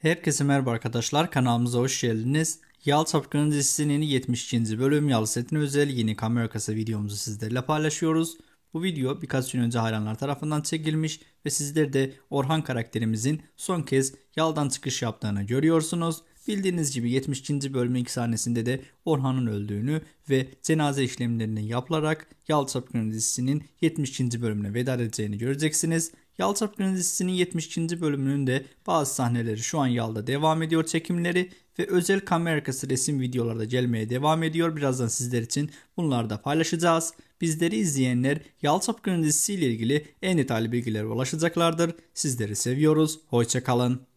Herkese merhaba arkadaşlar kanalımıza hoş geldiniz. Yalı Tapkın'ın dizisinin 72. bölüm Yalı Setine özel yeni kamera arkası videomuzu sizlerle paylaşıyoruz. Bu video birkaç gün önce hayranlar tarafından çekilmiş ve sizler de Orhan karakterimizin son kez yaldan çıkış yaptığını görüyorsunuz. Bildiğiniz gibi 72. bölümün ilk sahnesinde de Orhan'ın öldüğünü ve cenaze işlemlerini yapılarak Yal Çapkın dizisinin 72. bölümüne veda edeceğini göreceksiniz. Yal Çapkın dizisinin 72. bölümünün de bazı sahneleri şu an Yal'da devam ediyor çekimleri ve özel kamera resim videolarda gelmeye devam ediyor. Birazdan sizler için bunları da paylaşacağız. Bizleri izleyenler Yal Çapkın dizisiyle ilgili en detaylı bilgilere ulaşabilirsiniz başlayacaklardır. Sizleri seviyoruz. Hoşça kalın.